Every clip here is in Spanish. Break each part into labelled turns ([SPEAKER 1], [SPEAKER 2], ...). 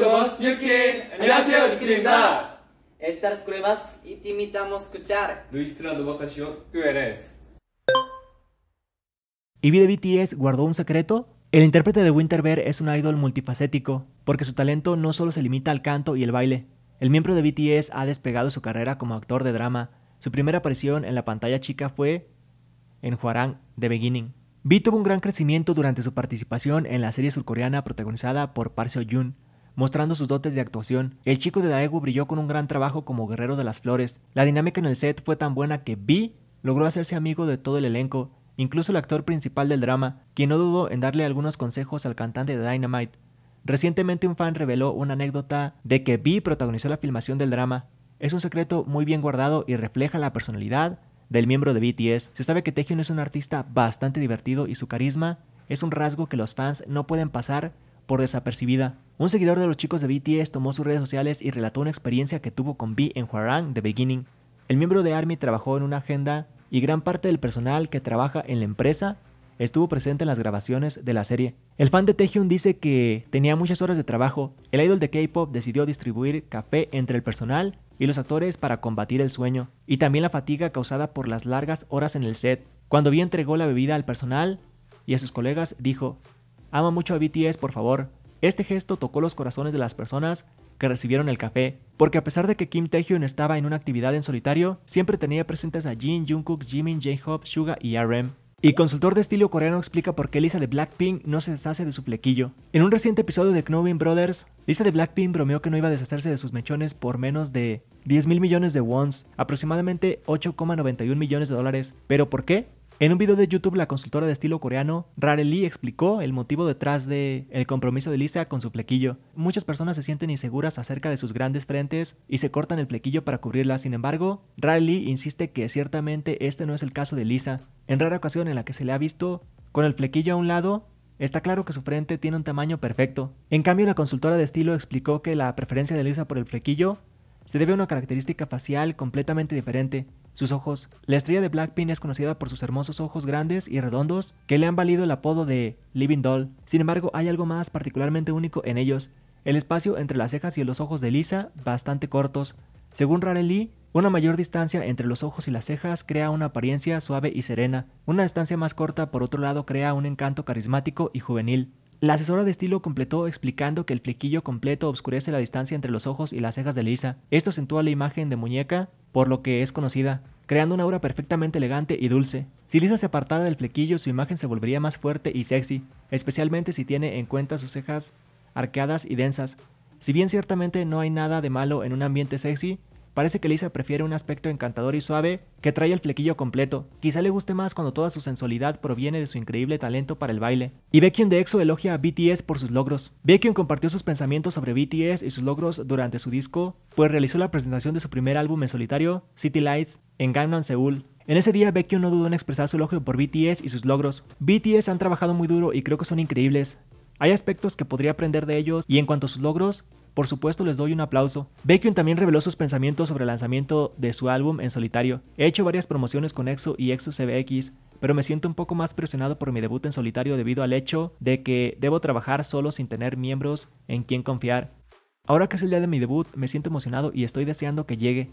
[SPEAKER 1] somos Yuki. 안녕하세요, 유키입니다. te pruebas escuchar. Nuestra tú eres. ¿Y BTS guardó un secreto? El intérprete de Winter Bear es un idol multifacético, porque su talento no solo se limita al canto y el baile. El miembro de BTS ha despegado su carrera como actor de drama. Su primera aparición en la pantalla chica fue en Huarang, The Beginning. Vi tuvo un gran crecimiento durante su participación en la serie surcoreana protagonizada por Park Seo-joon, Mostrando sus dotes de actuación, el chico de Daegu brilló con un gran trabajo como guerrero de las flores. La dinámica en el set fue tan buena que Vi logró hacerse amigo de todo el elenco, incluso el actor principal del drama, quien no dudó en darle algunos consejos al cantante de Dynamite. Recientemente un fan reveló una anécdota de que Vi protagonizó la filmación del drama. Es un secreto muy bien guardado y refleja la personalidad del miembro de BTS. Se sabe que Taehyun es un artista bastante divertido y su carisma es un rasgo que los fans no pueden pasar por desapercibida. Un seguidor de los chicos de BTS tomó sus redes sociales y relató una experiencia que tuvo con V en Huarang The Beginning. El miembro de ARMY trabajó en una agenda y gran parte del personal que trabaja en la empresa estuvo presente en las grabaciones de la serie. El fan de Taehyung dice que tenía muchas horas de trabajo. El idol de K-pop decidió distribuir café entre el personal y los actores para combatir el sueño y también la fatiga causada por las largas horas en el set. Cuando Vi entregó la bebida al personal y a sus colegas, dijo: Ama mucho a BTS, por favor. Este gesto tocó los corazones de las personas que recibieron el café, porque a pesar de que Kim Taehyun estaba en una actividad en solitario, siempre tenía presentes a Jin, Jungkook, Jimin, J-Hope, Suga y RM. Y consultor de estilo coreano explica por qué Lisa de Blackpink no se deshace de su flequillo. En un reciente episodio de Knowing Brothers, Lisa de Blackpink bromeó que no iba a deshacerse de sus mechones por menos de 10 mil millones de wons, aproximadamente 8,91 millones de dólares. ¿Pero por qué? En un video de YouTube, la consultora de estilo coreano Lee, explicó el motivo detrás de el compromiso de Lisa con su flequillo. Muchas personas se sienten inseguras acerca de sus grandes frentes y se cortan el flequillo para cubrirla. Sin embargo, Lee insiste que ciertamente este no es el caso de Lisa. En rara ocasión en la que se le ha visto con el flequillo a un lado, Está claro que su frente tiene un tamaño perfecto. En cambio, la consultora de estilo explicó que la preferencia de Lisa por el flequillo se debe a una característica facial completamente diferente sus ojos. La estrella de Blackpink es conocida por sus hermosos ojos grandes y redondos que le han valido el apodo de Living Doll. Sin embargo, hay algo más particularmente único en ellos, el espacio entre las cejas y los ojos de Lisa, bastante cortos. Según Rarely, una mayor distancia entre los ojos y las cejas crea una apariencia suave y serena. Una distancia más corta, por otro lado, crea un encanto carismático y juvenil. La asesora de estilo completó explicando que el flequillo completo obscurece la distancia entre los ojos y las cejas de Lisa. Esto acentúa la imagen de muñeca por lo que es conocida, creando una aura perfectamente elegante y dulce. Si Lisa se apartara del flequillo, su imagen se volvería más fuerte y sexy, especialmente si tiene en cuenta sus cejas arqueadas y densas. Si bien ciertamente no hay nada de malo en un ambiente sexy, Parece que Lisa prefiere un aspecto encantador y suave que trae el flequillo completo. Quizá le guste más cuando toda su sensualidad proviene de su increíble talento para el baile. Y Baekhyun de EXO elogia a BTS por sus logros. Baekhyun compartió sus pensamientos sobre BTS y sus logros durante su disco, pues realizó la presentación de su primer álbum en solitario, City Lights, en Gangnam Seúl. En ese día, Baekhyun no dudó en expresar su elogio por BTS y sus logros. BTS han trabajado muy duro y creo que son increíbles. Hay aspectos que podría aprender de ellos y en cuanto a sus logros, por supuesto, les doy un aplauso. Baekhyun también reveló sus pensamientos sobre el lanzamiento de su álbum en solitario. He hecho varias promociones con EXO y EXO CBX, pero me siento un poco más presionado por mi debut en solitario debido al hecho de que debo trabajar solo sin tener miembros en quien confiar. Ahora que es el día de mi debut, me siento emocionado y estoy deseando que llegue.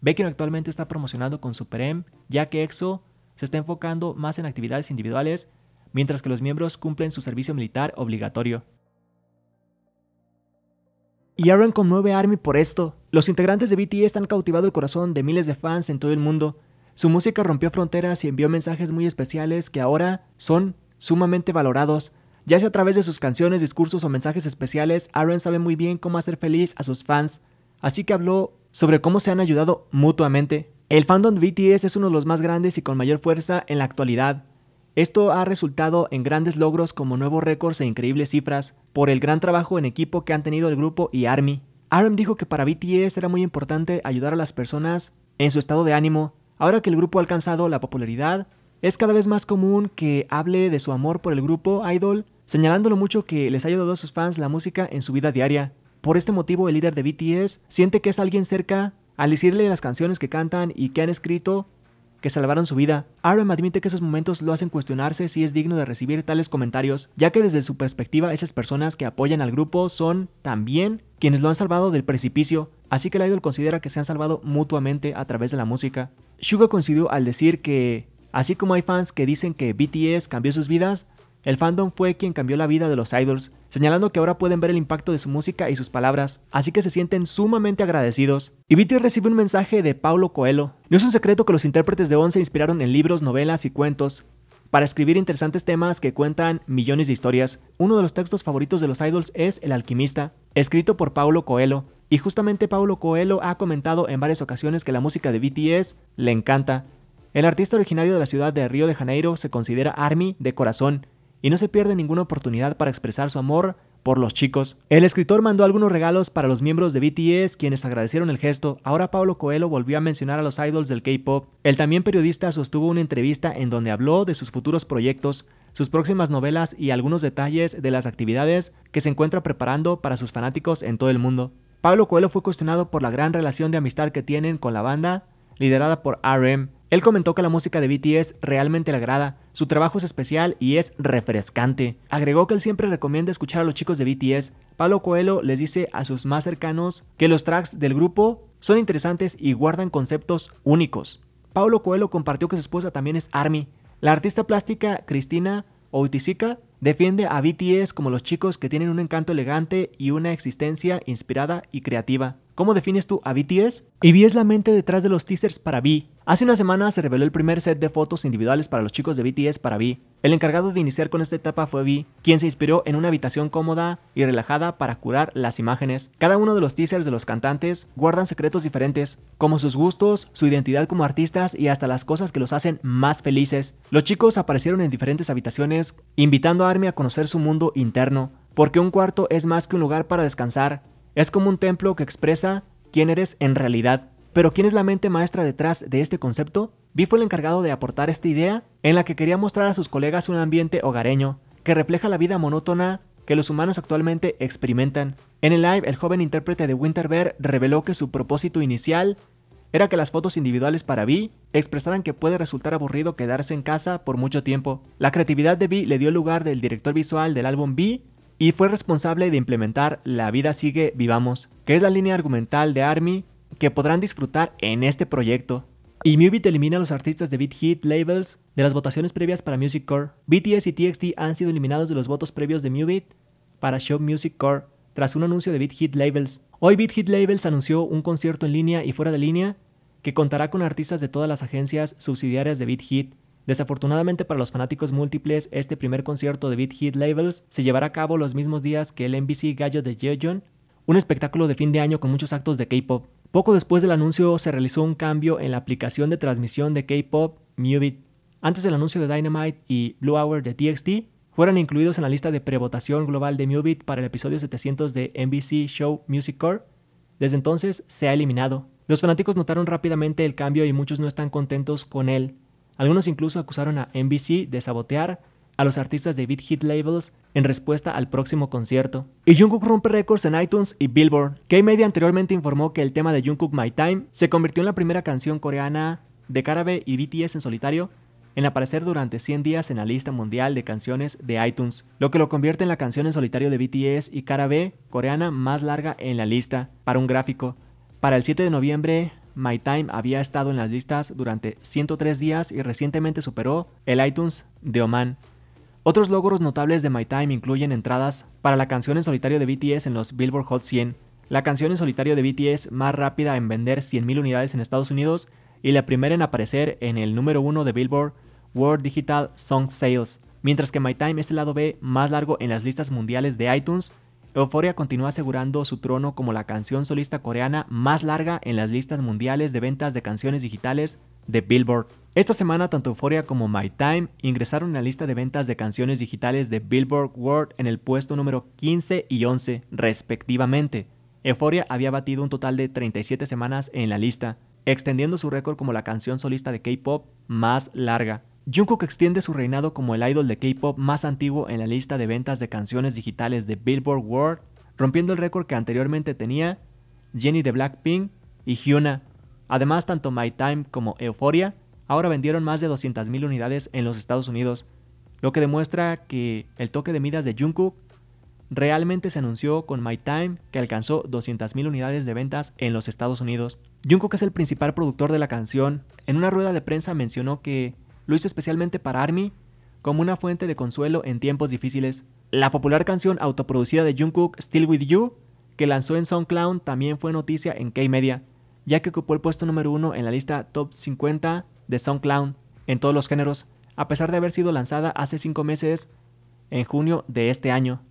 [SPEAKER 1] Baekhyun actualmente está promocionando con Super M, ya que EXO se está enfocando más en actividades individuales, mientras que los miembros cumplen su servicio militar obligatorio y Aaron conmueve a ARMY por esto. Los integrantes de BTS e han cautivado el corazón de miles de fans en todo el mundo. Su música rompió fronteras y envió mensajes muy especiales que ahora son sumamente valorados. Ya sea a través de sus canciones, discursos o mensajes especiales, Aaron sabe muy bien cómo hacer feliz a sus fans. Así que habló sobre cómo se han ayudado mutuamente. El fandom de BTS e es uno de los más grandes y con mayor fuerza en la actualidad. Esto ha resultado en grandes logros como nuevos récords e increíbles cifras por el gran trabajo en equipo que han tenido el grupo y ARMY. RM dijo que para BTS era muy importante ayudar a las personas en su estado de ánimo. Ahora que el grupo ha alcanzado la popularidad, es cada vez más común que hable de su amor por el grupo Idol, señalando lo mucho que les ha ayudado a sus fans la música en su vida diaria. Por este motivo, el líder de BTS siente que es alguien cerca al decirle las canciones que cantan y que han escrito que salvaron su vida, Aaron admite que esos momentos lo hacen cuestionarse si es digno de recibir tales comentarios, ya que desde su perspectiva esas personas que apoyan al grupo son, también, quienes lo han salvado del precipicio, así que el idol considera que se han salvado mutuamente a través de la música. Suga coincidió al decir que, así como hay fans que dicen que BTS cambió sus vidas, el fandom fue quien cambió la vida de los idols, señalando que ahora pueden ver el impacto de su música y sus palabras, así que se sienten sumamente agradecidos. Y BTS recibe un mensaje de Paulo Coelho. No es un secreto que los intérpretes de ONCE inspiraron en libros, novelas y cuentos para escribir interesantes temas que cuentan millones de historias. Uno de los textos favoritos de los idols es El alquimista, escrito por Paulo Coelho, y justamente Paulo Coelho ha comentado en varias ocasiones que la música de BTS le encanta. El artista originario de la ciudad de Río de Janeiro se considera ARMY de corazón y no se pierde ninguna oportunidad para expresar su amor por los chicos. El escritor mandó algunos regalos para los miembros de BTS, quienes agradecieron el gesto. Ahora Pablo Coelho volvió a mencionar a los idols del K-pop. El también periodista sostuvo una entrevista en donde habló de sus futuros proyectos, sus próximas novelas y algunos detalles de las actividades que se encuentra preparando para sus fanáticos en todo el mundo. Pablo Coelho fue cuestionado por la gran relación de amistad que tienen con la banda, liderada por RM, él comentó que la música de BTS realmente le agrada, su trabajo es especial y es refrescante. Agregó que él siempre recomienda escuchar a los chicos de BTS. Pablo Coelho les dice a sus más cercanos que los tracks del grupo son interesantes y guardan conceptos únicos. Pablo Coelho compartió que su esposa también es ARMY. La artista plástica Cristina Outisica defiende a BTS como los chicos que tienen un encanto elegante y una existencia inspirada y creativa. ¿Cómo defines tú a BTS? Y vi es la mente detrás de los teasers para V. Hace una semana se reveló el primer set de fotos individuales para los chicos de BTS para V. El encargado de iniciar con esta etapa fue V, quien se inspiró en una habitación cómoda y relajada para curar las imágenes. Cada uno de los teasers de los cantantes guardan secretos diferentes, como sus gustos, su identidad como artistas y hasta las cosas que los hacen más felices. Los chicos aparecieron en diferentes habitaciones, invitando a Army a conocer su mundo interno, porque un cuarto es más que un lugar para descansar, es como un templo que expresa quién eres en realidad. Pero ¿quién es la mente maestra detrás de este concepto? Vi fue el encargado de aportar esta idea en la que quería mostrar a sus colegas un ambiente hogareño que refleja la vida monótona que los humanos actualmente experimentan. En el live, el joven intérprete de Bear reveló que su propósito inicial era que las fotos individuales para Vi expresaran que puede resultar aburrido quedarse en casa por mucho tiempo. La creatividad de Vi le dio lugar del director visual del álbum Vi y fue responsable de implementar La vida sigue, vivamos, que es la línea argumental de ARMY que podrán disfrutar en este proyecto. Y Muvit elimina a los artistas de Beat Hit Labels de las votaciones previas para Music Core. BTS y TXT han sido eliminados de los votos previos de Muvit para Show Music Core tras un anuncio de Beat Hit Labels. Hoy Beat Hit Labels anunció un concierto en línea y fuera de línea que contará con artistas de todas las agencias subsidiarias de Beat Hit. Desafortunadamente para los fanáticos múltiples, este primer concierto de Beat Hit Labels se llevará a cabo los mismos días que el MBC Gallo de un espectáculo de fin de año con muchos actos de K-pop. Poco después del anuncio se realizó un cambio en la aplicación de transmisión de K-pop Mubit. Antes del anuncio de Dynamite y Blue Hour de TXT, fueron incluidos en la lista de prevotación global de Mubit para el episodio 700 de NBC Show Music Core. Desde entonces se ha eliminado. Los fanáticos notaron rápidamente el cambio y muchos no están contentos con él. Algunos incluso acusaron a NBC de sabotear a los artistas de Beat Hit Labels en respuesta al próximo concierto. Y Jungkook rompe récords en iTunes y Billboard. K-Media anteriormente informó que el tema de Jungkook My Time se convirtió en la primera canción coreana de B y BTS en solitario en aparecer durante 100 días en la lista mundial de canciones de iTunes, lo que lo convierte en la canción en solitario de BTS y Cara B coreana más larga en la lista para un gráfico. Para el 7 de noviembre My Time había estado en las listas durante 103 días y recientemente superó el iTunes de Oman. Otros logros notables de My Time incluyen entradas para la canción en solitario de BTS en los Billboard Hot 100, la canción en solitario de BTS más rápida en vender 100.000 unidades en Estados Unidos y la primera en aparecer en el número 1 de Billboard World Digital Song Sales, mientras que My Time es este el lado B más largo en las listas mundiales de iTunes Euphoria continúa asegurando su trono como la canción solista coreana más larga en las listas mundiales de ventas de canciones digitales de Billboard. Esta semana tanto Euphoria como My Time ingresaron en la lista de ventas de canciones digitales de Billboard World en el puesto número 15 y 11 respectivamente. Euphoria había batido un total de 37 semanas en la lista, extendiendo su récord como la canción solista de K-pop más larga. Jungkook extiende su reinado como el idol de K-pop más antiguo en la lista de ventas de canciones digitales de Billboard World, rompiendo el récord que anteriormente tenía Jennie de Blackpink y Hyuna. Además, tanto My Time como Euphoria ahora vendieron más de 200.000 unidades en los Estados Unidos, lo que demuestra que el toque de midas de Jungkook realmente se anunció con My Time, que alcanzó 200.000 unidades de ventas en los Estados Unidos. Jungkook es el principal productor de la canción. En una rueda de prensa mencionó que lo hizo especialmente para Army como una fuente de consuelo en tiempos difíciles. La popular canción autoproducida de Jungkook, Still With You, que lanzó en SoundCloud, también fue noticia en K-Media, ya que ocupó el puesto número uno en la lista Top 50 de SoundCloud en todos los géneros, a pesar de haber sido lanzada hace cinco meses en junio de este año.